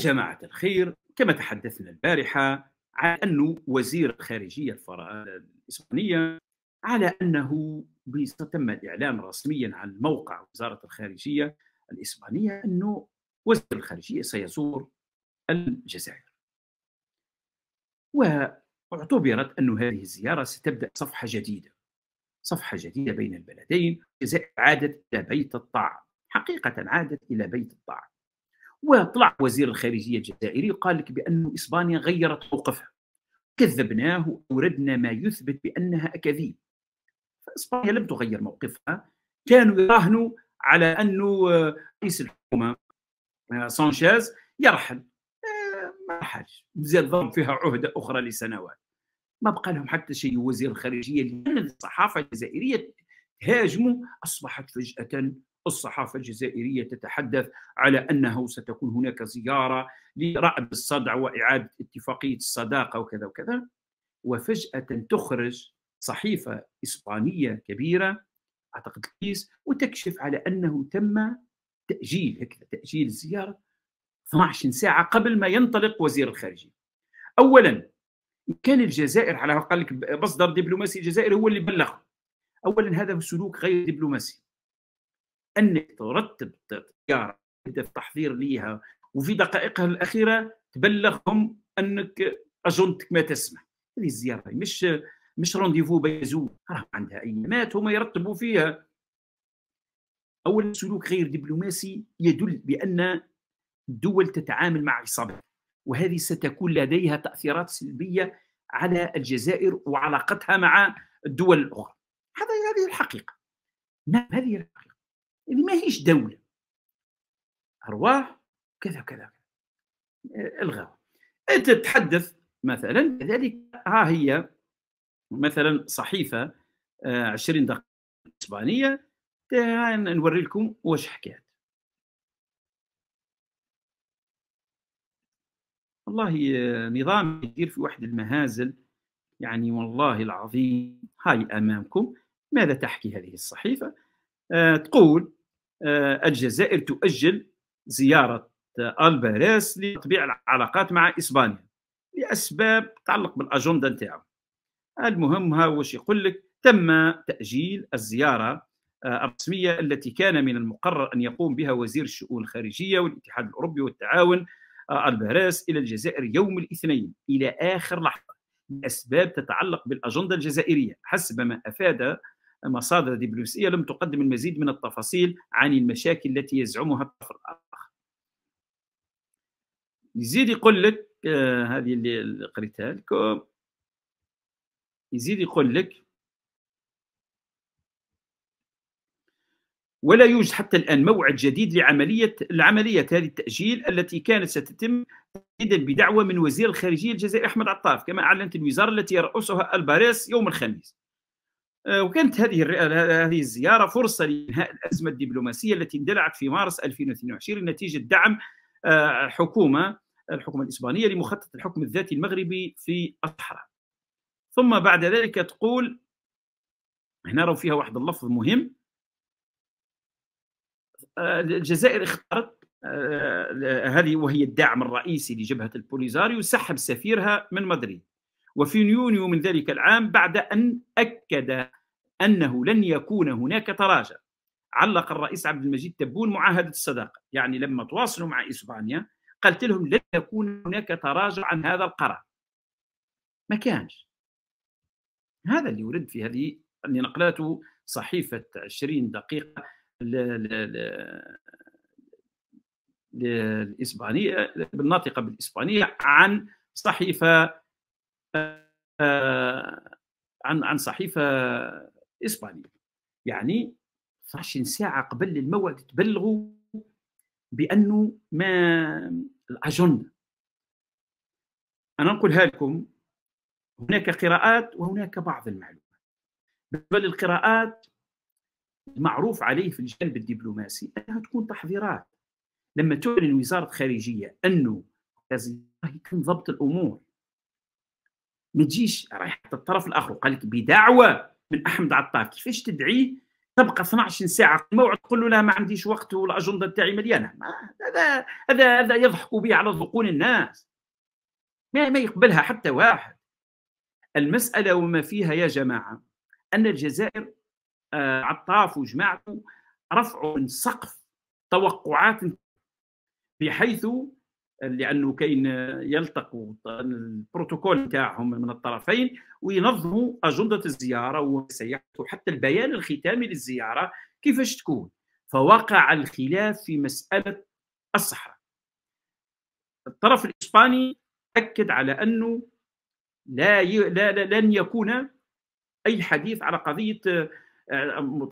جماعة الخير كما تحدثنا البارحة عن أنه وزير الخارجية الإسبانية على أنه تم الإعلان رسميا عن موقع وزارة الخارجية الإسبانية أنه وزير الخارجية سيزور الجزائر واعتبرت أن هذه الزيارة ستبدأ صفحة جديدة صفحة جديدة بين البلدين عادت إلى بيت الطاعة حقيقة عادت إلى بيت الطاعة وطلع وزير الخارجيه الجزائري وقال لك بان اسبانيا غيرت موقفها كذبناه وردنا ما يثبت بانها اكاذيب فاسبانيا لم تغير موقفها كانوا يراهنوا على انه آه، رئيس الحكومه آه، سانشيز يرحل آه، ما رحلش زاد ضرب فيها عهده اخرى لسنوات ما بقى لهم حتى شيء وزير الخارجيه لان الصحافه الجزائريه هاجموا اصبحت فجاه الصحافة الجزائرية تتحدث على أنه ستكون هناك زيارة لرأب الصدع وإعادة اتفاقية الصداقة وكذا وكذا وفجأة تخرج صحيفة إسبانية كبيرة أعتقد كيس وتكشف على أنه تم تأجيل هكذا تأجيل الزيارة 12 ساعة قبل ما ينطلق وزير الخارجية أولا كان الجزائر على قال لك مصدر دبلوماسي الجزائر هو اللي بلغ أولا هذا سلوك غير دبلوماسي انك ترتب التجاره التحضير في تحضير ليها وفي دقائقها الاخيره تبلغهم انك اجنتك ما تسمح هذه الزياره مش مش رونديفو بيزو عندها ايامات هما يرتبوا فيها اول سلوك غير دبلوماسي يدل بان الدول تتعامل مع عصابات وهذه ستكون لديها تاثيرات سلبيه على الجزائر وعلاقتها مع الدول الاخرى هذا هذه الحقيقه نعم هذه الحقيقه اللي ماهيش دوله ارواح كذا كذا الغاها آه، انت تتحدث مثلا كذلك ها هي مثلا صحيفه 20 آه، دقيقه اسبانيه آه، نوري لكم واش حكات والله نظام يدير في واحد المهازل يعني والله العظيم هاي امامكم ماذا تحكي هذه الصحيفه تقول آه، الجزائر تؤجل زيارة آه، ألباريس لتطبيع العلاقات مع إسبانيا لأسباب تتعلق بالأجندة نتاعو المهم ها واش يقول لك تم تأجيل الزيارة آه، الرسمية التي كان من المقرر أن يقوم بها وزير الشؤون الخارجية والاتحاد الأوروبي والتعاون الباريس إلى الجزائر يوم الاثنين إلى آخر لحظة لأسباب تتعلق بالأجندة الجزائرية حسب ما أفاد مصادر دبلوماسية لم تقدم المزيد من التفاصيل عن المشاكل التي يزعمها الطرف الآخر يزيد يقول لك آه هذه اللي قريتها لكم يزيد يقول لك ولا يوجد حتى الان موعد جديد لعمليه العمليه هذه التاجيل التي كانت ستتم تحديدا بدعوه من وزير الخارجيه الجزائري احمد عطاف كما اعلنت الوزاره التي يرأسها الباريس يوم الخميس آه، وكانت هذه آه، هذه الزياره فرصه لانهاء الازمه الدبلوماسيه التي اندلعت في مارس 2022 نتيجه دعم آه، حكومه الحكومه الاسبانيه لمخطط الحكم الذاتي المغربي في الصحراء. ثم بعد ذلك تقول هنا راهو فيها واحد اللفظ مهم الجزائر اختارت هذه وهي الدعم الرئيسي لجبهه البوليزاريو سحب سفيرها من مدريد وفي يونيو من ذلك العام بعد أن أكد أنه لن يكون هناك تراجع علق الرئيس عبد المجيد تبون معاهدة الصداقة يعني لما تواصلوا مع إسبانيا قالت لهم لن يكون هناك تراجع عن هذا القرار ما كانش هذا اللي ورد في هذه اللي نقلته صحيفة 20 دقيقة ل... الإسبانية بالناطقة بالإسبانية عن صحيفة آه، عن عن صحيفه اسبانيه يعني 12 ساعه قبل الموعد تبلغوا بانه ما الاجنده انا نقولها لكم هناك قراءات وهناك بعض المعلومات بالنسبه للقراءات المعروف عليه في الجانب الدبلوماسي انها تكون تحضيرات لما تعلن وزاره خارجيه انه كان ضبط الامور ما تجيش رايح الطرف الاخر وقال لك بدعوه من احمد عطار كيفاش تدعيه تبقى 12 ساعه موعد تقول له لا ما عنديش وقت والاجنده تاعي مليانه هذا هذا هذا يضحك به على ذقون الناس ما ما يقبلها حتى واحد المساله وما فيها يا جماعه ان الجزائر آه، عطاف وجماعته رفعوا من سقف توقعات بحيث لانه كاين يلتقوا البروتوكول تاعهم من الطرفين وينظموا اجنده الزياره وسيحدث حتى البيان الختامي للزياره كيفاش تكون فوقع الخلاف في مساله الصحراء الطرف الاسباني اكد على انه لا, ي... لا, لا لن يكون اي حديث على قضيه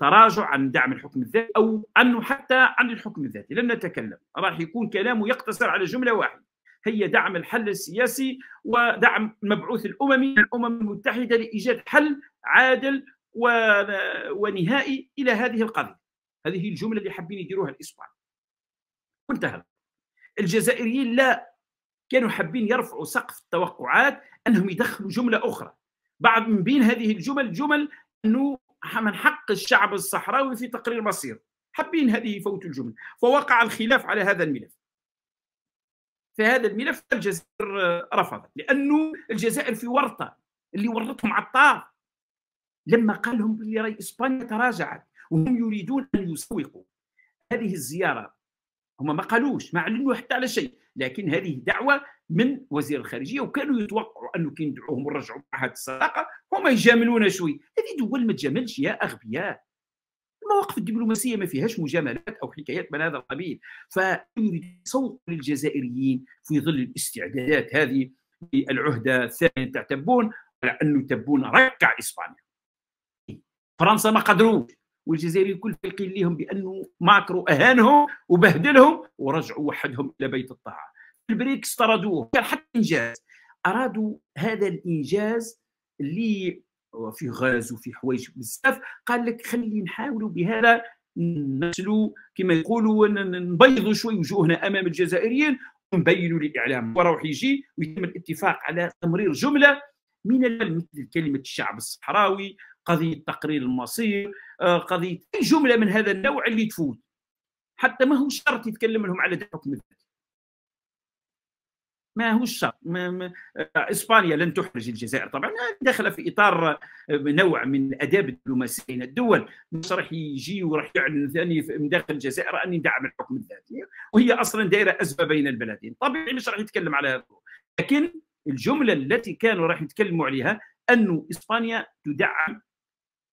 تراجع عن دعم الحكم الذاتي او انه حتى عن الحكم الذاتي لن نتكلم راح يكون كلامه يقتصر على جمله واحده هي دعم الحل السياسي ودعم المبعوث الاممي الامم المتحده لايجاد حل عادل ونهائي الى هذه القضيه هذه الجمله اللي حابين يديروها الاسبوع وانتهى الجزائريين لا كانوا حابين يرفعوا سقف التوقعات انهم يدخلوا جمله اخرى بعض من بين هذه الجمل جمل انه من حق الشعب الصحراوي في تقرير مصيره حابين هذه فوت الجمله فوقع الخلاف على هذا الملف في هذا الملف الجزائر رفضت لانه الجزائر في ورطه اللي ورطهم عطار لما قال لهم راي اسبانيا تراجعت وهم يريدون ان يسوقوا هذه الزياره هما ما قالوش ما اعلنوا حتى على شيء لكن هذه دعوه من وزير الخارجيه وكانوا يتوقعوا انه كي ندعوهم ونرجعوا معهد الصداقه هما يجاملونا شوي هذه دول ما تجاملش يا اغبياء المواقف الدبلوماسيه ما فيهاش مجاملات او حكايات من هذا القبيل فيريد صوت للجزائريين في ظل الاستعدادات هذه للعهده الثانيه تاع تبون على انه تبون ركع اسبانيا فرنسا ما قدروش والجزائريين الكل قايلين لهم بانه ماكرو اهانهم وبهدلهم ورجعوا وحدهم الى بيت الطاعه البريكس طردوه كان حتى انجاز ارادوا هذا الانجاز اللي فيه غاز وفيه حوايج بزاف قال لك خلي نحاولوا بهذا نسلو كما يقولوا نبيضوا شوي وجوهنا امام الجزائريين ونبينوا للاعلام وراح يجي ويتم الاتفاق على تمرير جمله من مثل كلمه الشعب الصحراوي قضيه تقرير المصير آه، قضيه اي جمله من هذا النوع اللي تفوت حتى ما هو شرط يتكلم لهم على الحكم الذاتي ما هو الشرط ما ما آه، اسبانيا لن تحرج الجزائر طبعا داخله في اطار آه، نوع من الاداب الدبلوماسيه الدول مش راح يجي وراح يعلن ثاني من داخل الجزائر اني دعم الحكم الذاتي وهي اصلا دايره ازمه بين البلدين طبيعي مش راح يتكلم على هذا لكن الجمله التي كانوا راح يتكلموا عليها انه اسبانيا تدعم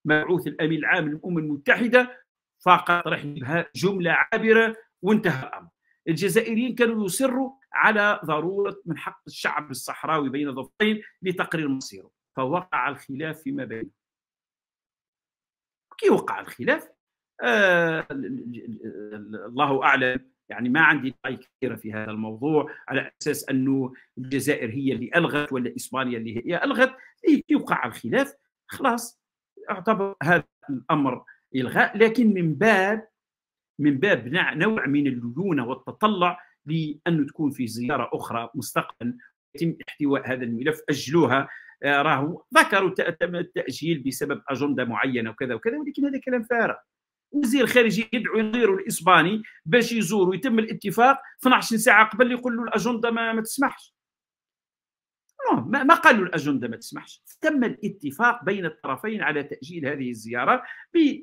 مبعوث الامين العام للامم المتحده فقط رحنا جمله عابره وانتهى الامر الجزائريين كانوا يصروا على ضروره من حق الشعب الصحراوي بين ضفتين لتقرير مصيره فوقع الخلاف فيما بين كي وقع الخلاف آه الله اعلم يعني ما عندي راي كثيره في هذا الموضوع على اساس انه الجزائر هي اللي الغت ولا اسبانيا اللي هي الغت إيه، كي وقع الخلاف خلاص اعتبر هذا الامر الغاء لكن من باب من باب نوع من الليونه والتطلع لانه تكون في زياره اخرى مستقبلا يتم احتواء هذا الملف اجلوها آه، راهو ذكروا تم التاجيل بسبب اجنده معينه وكذا وكذا ولكن هذا كلام فارغ وزير الخارجيه يدعو نظيره الاسباني باش يزور ويتم الاتفاق 12 ساعه قبل يقول له الاجنده ما, ما تسمحش آه، ما قالوا الاجنده ما تسمحش تم الاتفاق بين الطرفين على تاجيل هذه الزياره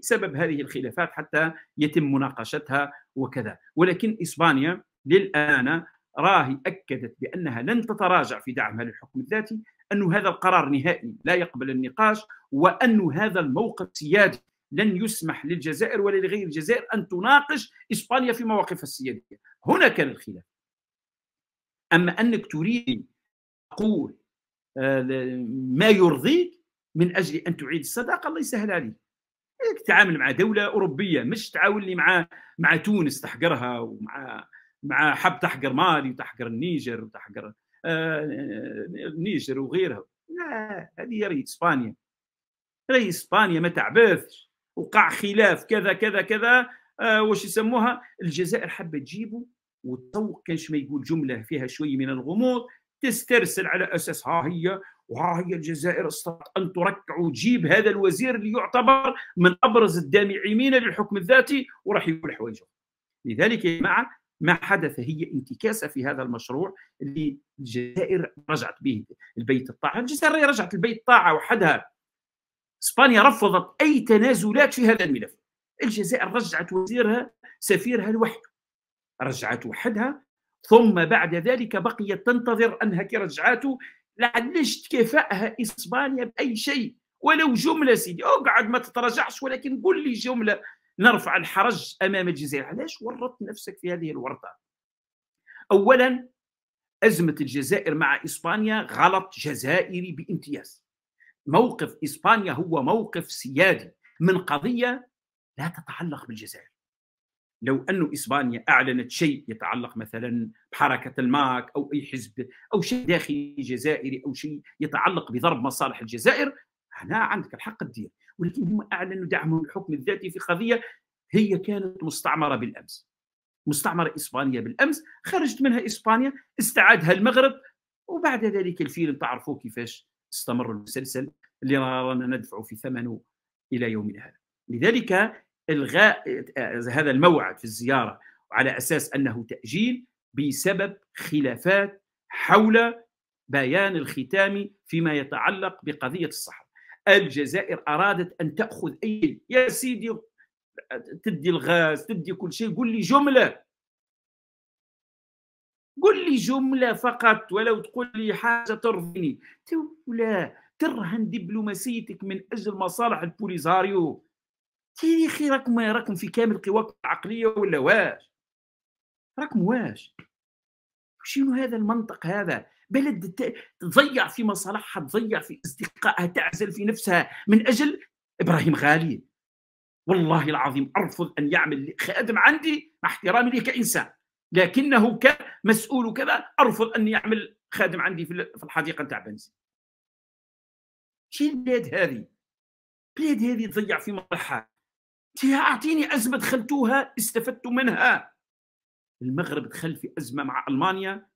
بسبب هذه الخلافات حتى يتم مناقشتها وكذا ولكن اسبانيا للان راهي اكدت بانها لن تتراجع في دعمها للحكم الذاتي أن هذا القرار نهائي لا يقبل النقاش وأن هذا الموقف سيادي لن يسمح للجزائر ولا لغير الجزائر أن تناقش إسبانيا في مواقفها السيادية هنا كان الخلاف أما أنك تريد تقول آه، ما يرضيك من اجل ان تعيد الصداقه الله يسهل عليك تتعامل مع دوله اوروبيه مش تعاوني مع مع تونس تحقرها ومع مع حب تحقر مالي وتحقر النيجر وتحقر النيجر آه، وغيرها لا هذه يا اسبانيا راهي اسبانيا ما تعبثش وقع خلاف كذا كذا كذا آه، واش يسموها الجزائر حابه تجيبه وتو كانش ما يقول جمله فيها شويه من الغموض تسترسل على اساس ها هي وها هي الجزائر استطاعت ان تركع وتجيب هذا الوزير اللي يعتبر من ابرز الدامعين للحكم الذاتي وراح يقول حوايجه لذلك يا جماعه ما حدث هي انتكاسه في هذا المشروع اللي الجزائر رجعت به البيت الطاعه، الجزائر رجعت البيت الطاعه وحدها اسبانيا رفضت اي تنازلات في هذا الملف الجزائر رجعت وزيرها سفيرها لوحده رجعت وحدها ثم بعد ذلك بقيت تنتظر أنها كي رجعاته لعلاش تكافأها إسبانيا بأي شيء ولو جملة سيدي اقعد ما تتراجعش ولكن قل لي جملة نرفع الحرج أمام الجزائر علاش ورطت نفسك في هذه الورطة أولا أزمة الجزائر مع إسبانيا غلط جزائري بامتياز موقف إسبانيا هو موقف سيادي من قضية لا تتعلق بالجزائر لو أن إسبانيا أعلنت شيء يتعلق مثلا بحركة الماك أو أي حزب أو شيء داخلي جزائري أو شيء يتعلق بضرب مصالح الجزائر هنا عندك الحق تدير ولكن هم أعلنوا دعمهم للحكم الذاتي في قضية هي كانت مستعمرة بالأمس مستعمرة إسبانيا بالأمس خرجت منها إسبانيا استعادها المغرب وبعد ذلك الفيلم تعرفوا كيفاش استمر المسلسل اللي رانا ندفع في ثمنه إلى يومنا هذا لذلك الغاء هذا الموعد في الزياره وعلى اساس انه تاجيل بسبب خلافات حول بيان الختامي فيما يتعلق بقضيه الصحراء. الجزائر ارادت ان تاخذ اي يا سيدي تدي الغاز تدي كل شيء قل لي جمله قل لي جمله فقط ولو تقول لي حاجه ترضيني لا ترهن دبلوماسيتك من اجل مصالح البوليزاريو اخي راكم راكم في كامل قواكم العقليه ولا واش راكم واش شنو هذا المنطق هذا بلد تضيع في مصالحها تضيع في اصدقائها تعزل في نفسها من اجل ابراهيم غالي والله العظيم ارفض ان يعمل خادم عندي مع احترامي لي كانسان لكنه كمسؤول كذا ارفض ان يعمل خادم عندي في الحديقه نتاع بنزي شنو البلاد هذه البلاد هذه تضيع في مصالحها أعطيني أزمة دخلتوها استفدت منها المغرب دخل في أزمة مع ألمانيا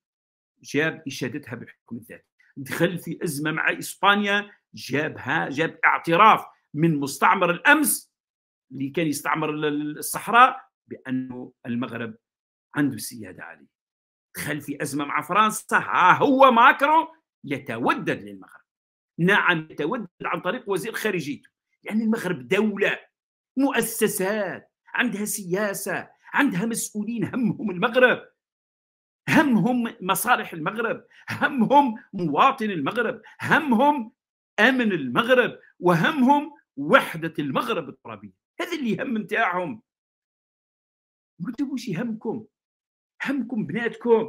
جاب إشادتها بالحكم الذاتي دخل في أزمة مع إسبانيا جابها جاب اعتراف من مستعمر الأمس اللي كان يستعمر الصحراء بأنه المغرب عنده سيادة عليه دخل في أزمة مع فرنسا ها هو ماكرو يتودد للمغرب نعم يتودد عن طريق وزير خارجيته لأن يعني المغرب دولة مؤسسات عندها سياسه عندها مسؤولين همهم المغرب همهم مصالح المغرب همهم مواطن المغرب همهم امن المغرب وهمهم وحده المغرب الترابيه هذا اللي هم نتاعهم ما تبوش همكم همكم بناتكم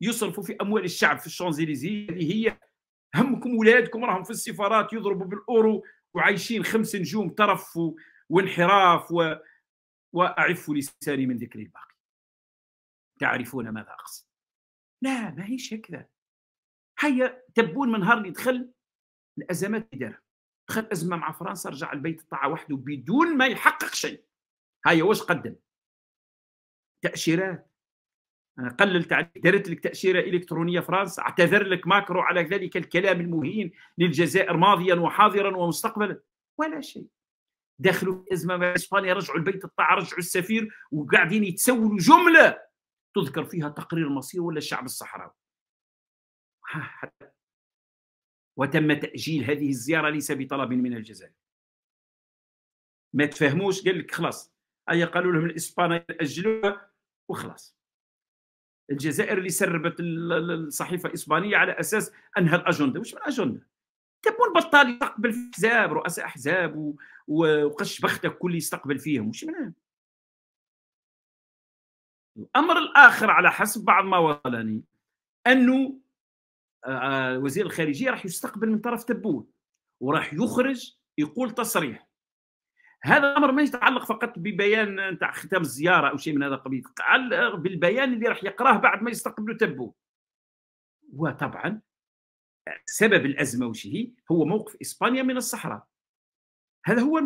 يصرفوا في اموال الشعب في الشانزليزيه اللي هي همكم ولادكم راهم في السفارات يضربوا بالاورو وعايشين خمس نجوم ترف وانحراف و... واعف لساني من ذكر الباقي تعرفون ماذا اقصد لا ما هيش هكذا هيا تبون من نهار اللي دخل الازمات اللي دخل ازمه مع فرنسا رجع البيت الطاعة وحده بدون ما يحقق شيء هيا واش قدم تاشيرات انا قللت عليك درت لك تاشيره الكترونيه فرنسا اعتذر لك ماكرو على ذلك الكلام المهين للجزائر ماضيا وحاضرا ومستقبلا ولا شيء دخلوا في ازمه مع اسبانيا رجعوا البيت الطاعه رجعوا السفير وقاعدين يتسولوا جمله تذكر فيها تقرير مصير ولا الشعب الصحراوي وتم تاجيل هذه الزياره ليس بطلب من الجزائر ما تفهموش قال لك خلاص اي قالوا لهم الاسبان اجلوها وخلاص الجزائر اللي سربت الصحيفه الاسبانيه على اساس انها الاجنده وش من اجنده تبون بطال يستقبل في احزاب رؤساء احزاب وقش بختك كل يستقبل فيهم وش معناه الامر الاخر على حسب بعض ما وصلني انه آه، آه، وزير الخارجيه راح يستقبل من طرف تبون وراح يخرج يقول تصريح هذا الامر ما يتعلق فقط ببيان نتاع ختام الزياره او شيء من هذا القبيل يتعلق بالبيان اللي راح يقراه بعد ما يستقبلوا تبون وطبعا سبب الازمه وش هي؟ هو موقف اسبانيا من الصحراء. هذا هو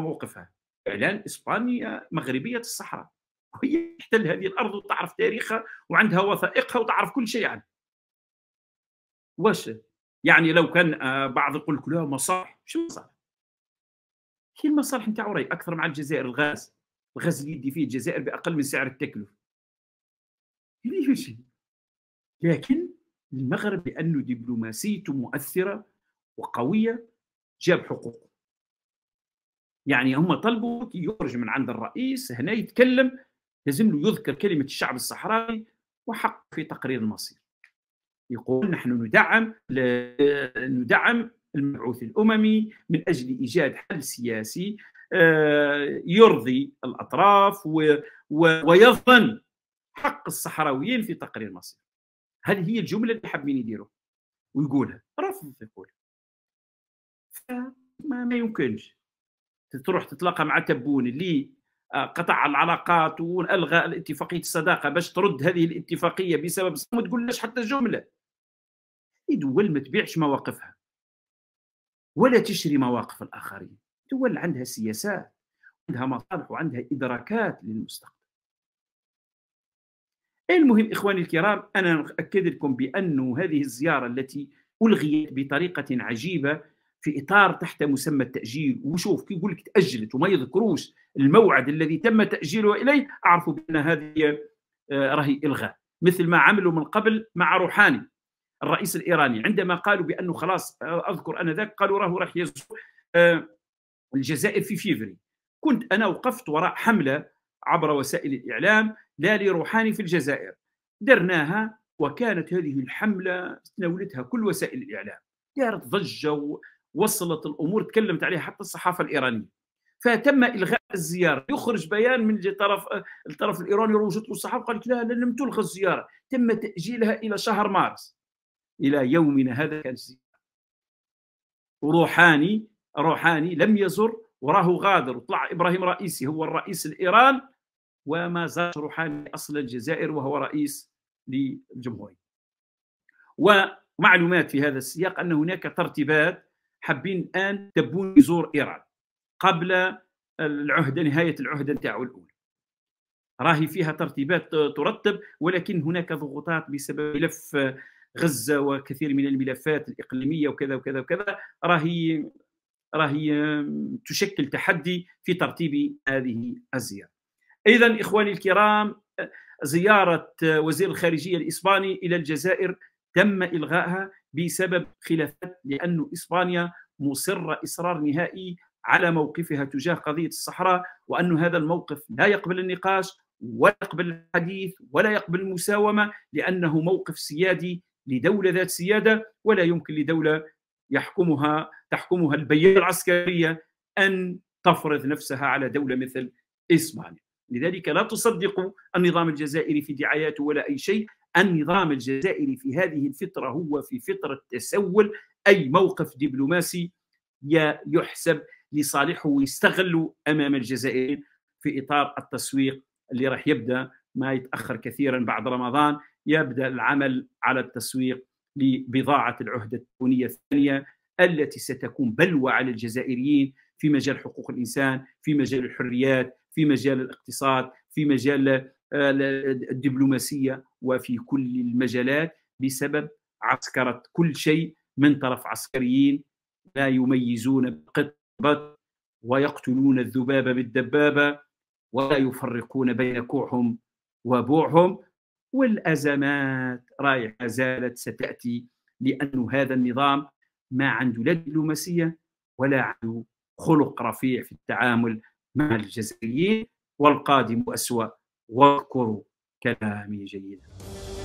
موقفها اعلان اسبانيا مغربيه الصحراء وهي تحتل هذه الارض وتعرف تاريخها وعندها وثائقها وتعرف كل شيء عنها. واش يعني لو كان آه، بعض يقول لك لا مصالح شو مصالح؟ هي المصالح نتاع وراي اكثر مع الجزائر الغاز الغاز اللي يدي فيه الجزائر باقل من سعر التكلفه. يعني لكن للمغرب لأنه دبلوماسيته مؤثرة وقوية جاب حقوقه يعني هم طلبوا يخرج من عند الرئيس هنا يتكلم لازم له يذكر كلمة الشعب الصحراوي وحق في تقرير المصير يقول نحن ندعم ندعم المبعوث الأممي من أجل إيجاد حل سياسي آه، يرضي الأطراف ويضمن حق الصحراويين في تقرير المصير هل هي الجمله اللي حابين يديروا ويقولها رفض يقولها فما ما يمكنش تروح تتلاقى مع تبون اللي آه، قطع العلاقات والغى الاتفاقيه الصداقه باش ترد هذه الاتفاقيه بسبب ما تقولش حتى جمله دول ما تبيعش مواقفها ولا تشري مواقف الاخرين دول عندها سياسات عندها مصالح وعندها ادراكات للمستقبل المهم إخواني الكرام أنا أؤكد لكم بأن هذه الزيارة التي ألغيت بطريقة عجيبة في إطار تحت مسمى التأجيل وشوف كي يقول لك تأجلت وما يذكروش الموعد الذي تم تأجيله إليه أعرفوا بأن هذه آه، راهي إلغاء مثل ما عملوا من قبل مع روحاني الرئيس الإيراني عندما قالوا بأنه خلاص آه، أذكر أنا ذاك قالوا راهو راح يزور آه، الجزائر في فيفري كنت أنا وقفت وراء حملة عبر وسائل الإعلام لا لروحاني في الجزائر درناها وكانت هذه الحملة تناولتها كل وسائل الإعلام دارت ضجة ووصلت الأمور تكلمت عليها حتى الصحافة الإيرانية فتم الغاء الزياره يخرج بيان من طرف الطرف الايراني له الصحافه قالت لا لم تلغى الزياره تم تاجيلها الى شهر مارس الى يومنا هذا كان روحاني روحاني لم يزر وراه غادر وطلع ابراهيم رئيسي هو الرئيس الايران وما زال روحاني اصل الجزائر وهو رئيس للجمهوريه. ومعلومات في هذا السياق ان هناك ترتيبات حابين الان تبون يزور ايران قبل العهده نهايه العهده نتاعو الاولى. راهي فيها ترتيبات ترتب ولكن هناك ضغوطات بسبب ملف غزه وكثير من الملفات الاقليميه وكذا وكذا وكذا راهي راهي تشكل تحدي في ترتيب هذه الزياره. اذا اخواني الكرام زياره وزير الخارجيه الاسباني الى الجزائر تم الغائها بسبب خلافات لان اسبانيا مصره اصرار نهائي على موقفها تجاه قضيه الصحراء وان هذا الموقف لا يقبل النقاش ولا يقبل الحديث ولا يقبل المساومه لانه موقف سيادي لدوله ذات سياده ولا يمكن لدوله يحكمها تحكمها البيئه العسكريه ان تفرض نفسها على دوله مثل اسبانيا. لذلك لا تصدقوا النظام الجزائري في دعاياته ولا أي شيء النظام الجزائري في هذه الفترة هو في فترة تسول أي موقف دبلوماسي يحسب لصالحه ويستغل أمام الجزائر في إطار التسويق اللي راح يبدأ ما يتأخر كثيرا بعد رمضان يبدأ العمل على التسويق لبضاعة العهدة التونية الثانية التي ستكون بلوى على الجزائريين في مجال حقوق الإنسان في مجال الحريات في مجال الاقتصاد في مجال آه، الدبلوماسيه وفي كل المجالات بسبب عسكره كل شيء من طرف عسكريين لا يميزون بقطبة ويقتلون الذباب بالدبابة ولا يفرقون بين كوعهم وبوعهم والأزمات رايح ما زالت ستأتي لأن هذا النظام ما عنده لا دبلوماسية ولا عنده خلق رفيع في التعامل مع الجزائريين والقادم أسوأ واذكروا كلامي جيدا